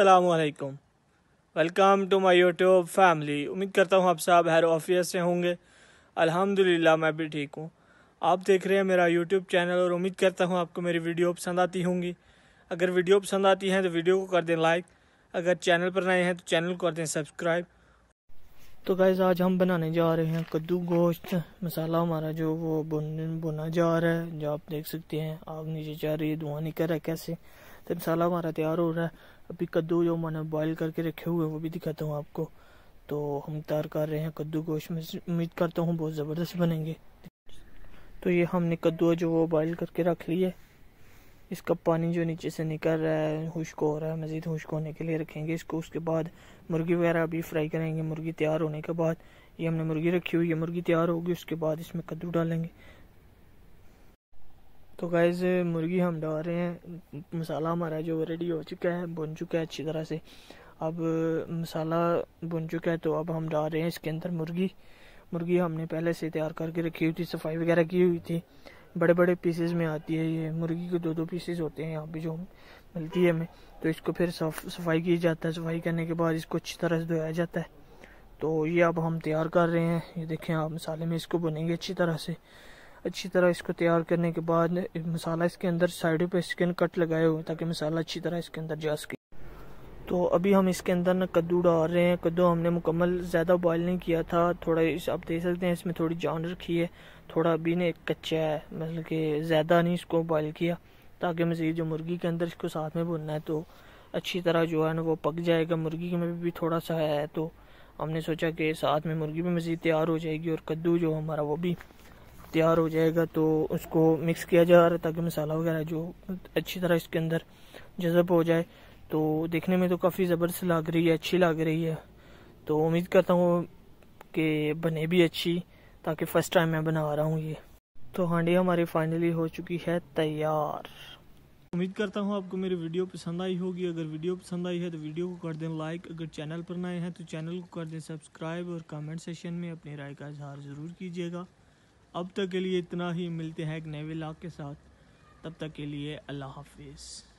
अलैक्म welcome to my YouTube family उम्मीद करता हूँ आप साहब हैर ऑफियस से होंगे अल्हम्दुलिल्लाह मैं भी ठीक हूँ आप देख रहे हैं मेरा यूट्यूब चैनल और उम्मीद करता हूँ आपको मेरी वीडियो पसंद आती होंगी अगर वीडियो पसंद आती है तो वीडियो को कर दें लाइक अगर चैनल पर नए हैं तो चैनल को कर दें सब्सक्राइब तो गाइज आज हम बनाने जा रहे हैं कद्दू गोश्त मसाला हमारा जो वो बुन बुना जा रहा है जो आप देख सकते हैं आग नीचे जा रही है धुआं निकल रहा है कैसे तो मसाला हमारा तैयार हो रहा है अभी कद्दू जो मैंने बॉयल करके रखे हुए वो भी दिखाता हूँ आपको तो हम तैयार कर रहे हैं कद्दू गोश्त में उम्मीद करता हूँ बहुत ज़बरदस्त बनेंगे तो ये हमने कद्दू जो वो बॉयल करके रख लिया इसका पानी जो नीचे से निकल रहा है खुश्क हो रहा है मज़ीद खुश्क होने के लिए रखेंगे इसको उसके बाद मुर्गी वगैरह भी फ्राई करेंगे मुर्गी तैयार होने के बाद ये हमने मुर्गी रखी हुई है मुर्गी तैयार होगी उसके बाद इसमें कद्दू डालेंगे तो गैज़ मुर्गी हम डाल रहे हैं मसाला हमारा जो रेडी हो चुका है बुन चुका है अच्छी तरह से अब मसाला बुन चुका है तो अब हम डाल रहे हैं इसके अंदर मुर्गी मुर्गी हमने पहले से तैयार करके रखी हुई थी सफाई वगैरह की हुई थी बड़े बड़े पीसेस में आती है ये मुर्गी के दो दो पीसेस होते हैं यहाँ पे जो मिलती है हमें तो इसको फिर सफाई की जाता है सफाई करने के बाद इसको अच्छी तरह से धोया जाता है तो ये अब हम तैयार कर रहे हैं ये देखें आप मसाले में इसको बुनेंगे अच्छी तरह से अच्छी तरह इसको तैयार करने के बाद मसाला इसके अंदर साइडों पे स्किन कट लगाए हुए ताकि मसाला अच्छी तरह इसके अंदर जा सके तो अभी हम इसके अंदर ना कद्दू डाल रहे हैं कद्दू हमने मुकम्मल ज़्यादा बॉयल नहीं किया था थोड़ा इस आप देख सकते हैं इसमें थोड़ी जान रखी है थोड़ा अभी ने कच्चा है मतलब कि ज़्यादा नहीं इसको बॉयल किया ताकि मज़ीद जो मुर्गी के अंदर इसको साथ में भुनना है तो अच्छी तरह जो है ना वो पक जाएगा मुर्गी में भी थोड़ा सा है तो हमने सोचा कि साथ में मुर्गी भी मज़ीद तैयार हो जाएगी और कद्दू जो हमारा वो भी तैयार हो जाएगा तो उसको मिक्स किया जा रहा है ताकि मसाला वगैरह जो अच्छी तरह इसके अंदर जज़ब हो जाए तो देखने में तो काफ़ी ज़बरदस्त लग रही है अच्छी लग रही है तो उम्मीद करता हूँ कि बने भी अच्छी ताकि फ़र्स्ट टाइम मैं बना रहा हूँ ये तो हांडी हमारी फाइनली हो चुकी है तैयार उम्मीद करता हूँ आपको मेरी वीडियो पसंद आई होगी अगर वीडियो पसंद आई है तो वीडियो को कर दें लाइक अगर चैनल पर नए हैं तो चैनल को कर दें सब्सक्राइब और कमेंट सेशन में अपनी राय का इजहार ज़रूर कीजिएगा अब तक के लिए इतना ही मिलते हैं एक नए व्लॉग के साथ तब तक के लिए अल्लाह हाफिज़